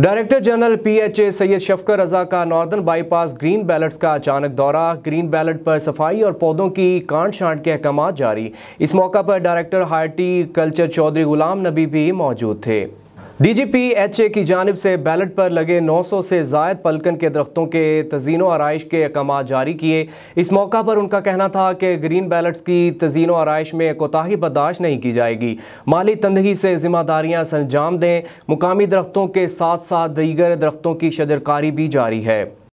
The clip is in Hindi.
director general PHA Syed Shafqat Raza का नॉर्दर्न बाईपास ग्रीन बैलेट्स का अचानक दौरा ग्रीन बैलेट पर सफाई और पौधों की कांड छांट के अहकाम जारी इस मौका पर director horticulture Chaudhry Ghulam Nabi भी मौजूद थे डीजीपी एचए की जानब से बैलेट पर लगे 900 से जायद पलकन के दरख्तों के तजीनो आरइश के अहकाम जारी किए इस मौका पर उनका कहना था कि ग्रीन बैलेट्स की तजीनो आरइश में कोताही बर्दाश्त नहीं की जाएगी माली तंदगी से जिम्मेदारियाँ संजाम दें मुकामी दरख्तों के साथ साथ दीगर दरख्तों की शजरकारी भी जारी है